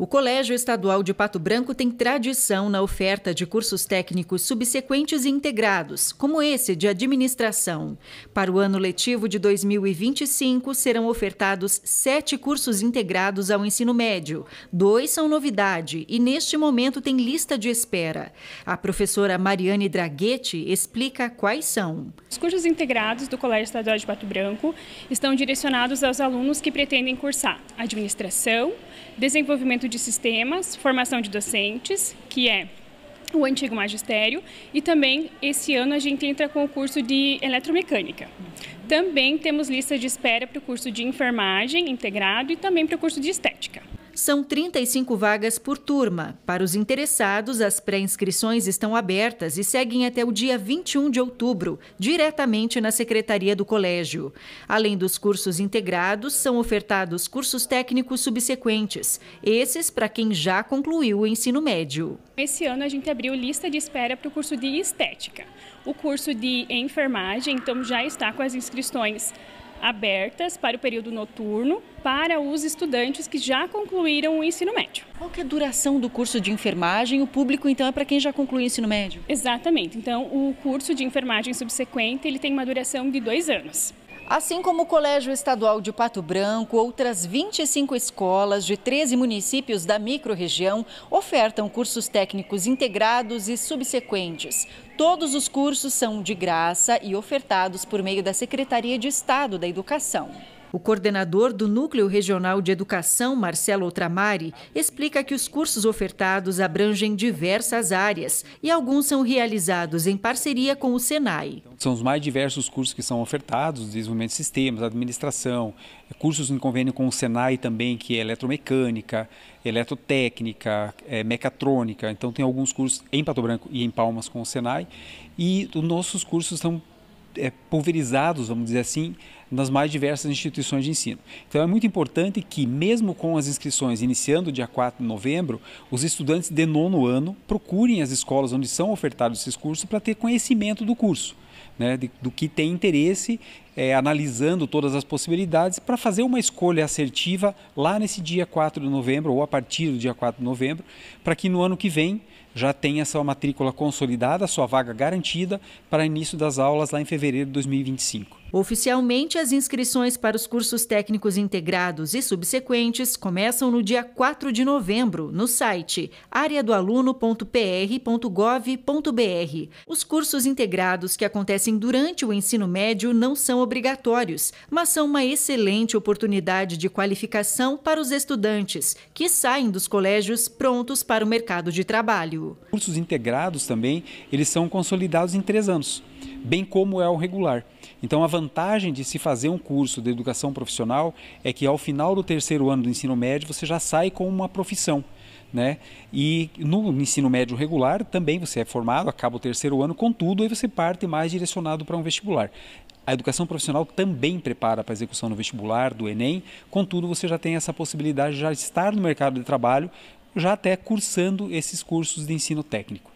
O Colégio Estadual de Pato Branco tem tradição na oferta de cursos técnicos subsequentes e integrados, como esse de administração. Para o ano letivo de 2025, serão ofertados sete cursos integrados ao ensino médio. Dois são novidade e, neste momento, tem lista de espera. A professora Mariane Draghetti explica quais são. Os cursos integrados do Colégio Estadual de Pato Branco estão direcionados aos alunos que pretendem cursar administração, desenvolvimento de sistemas, formação de docentes, que é o antigo magistério, e também esse ano a gente entra com o curso de eletromecânica. Também temos lista de espera para o curso de enfermagem integrado e também para o curso de estética. São 35 vagas por turma. Para os interessados, as pré-inscrições estão abertas e seguem até o dia 21 de outubro, diretamente na Secretaria do Colégio. Além dos cursos integrados, são ofertados cursos técnicos subsequentes, esses para quem já concluiu o ensino médio. Esse ano a gente abriu lista de espera para o curso de estética. O curso de enfermagem, então, já está com as inscrições abertas para o período noturno para os estudantes que já concluíram o ensino médio. Qual que é a duração do curso de enfermagem? O público, então, é para quem já concluiu o ensino médio? Exatamente. Então, o curso de enfermagem subsequente ele tem uma duração de dois anos. Assim como o Colégio Estadual de Pato Branco, outras 25 escolas de 13 municípios da microrregião ofertam cursos técnicos integrados e subsequentes. Todos os cursos são de graça e ofertados por meio da Secretaria de Estado da Educação. O coordenador do Núcleo Regional de Educação, Marcelo Outramari, explica que os cursos ofertados abrangem diversas áreas e alguns são realizados em parceria com o Senai. São os mais diversos cursos que são ofertados, desenvolvimento de sistemas, administração, cursos em convênio com o Senai também, que é eletromecânica, eletrotécnica, é, mecatrônica. Então tem alguns cursos em Pato Branco e em Palmas com o Senai. E os nossos cursos são é, pulverizados, vamos dizer assim, nas mais diversas instituições de ensino. Então é muito importante que, mesmo com as inscrições iniciando dia 4 de novembro, os estudantes de nono ano procurem as escolas onde são ofertados esses cursos para ter conhecimento do curso. Né, de, do que tem interesse, é, analisando todas as possibilidades para fazer uma escolha assertiva lá nesse dia 4 de novembro ou a partir do dia 4 de novembro, para que no ano que vem já tem a sua matrícula consolidada, a sua vaga garantida para início das aulas lá em fevereiro de 2025. Oficialmente, as inscrições para os cursos técnicos integrados e subsequentes começam no dia 4 de novembro, no site areadoaluno.pr.gov.br. Os cursos integrados que acontecem durante o ensino médio não são obrigatórios, mas são uma excelente oportunidade de qualificação para os estudantes que saem dos colégios prontos para o mercado de trabalho. Cursos integrados também, eles são consolidados em três anos, bem como é o regular. Então, a vantagem de se fazer um curso de educação profissional é que ao final do terceiro ano do ensino médio você já sai com uma profissão. Né? E no ensino médio regular também você é formado, acaba o terceiro ano, contudo, aí você parte mais direcionado para um vestibular. A educação profissional também prepara para a execução no vestibular, do Enem, contudo, você já tem essa possibilidade de já estar no mercado de trabalho, já até cursando esses cursos de ensino técnico.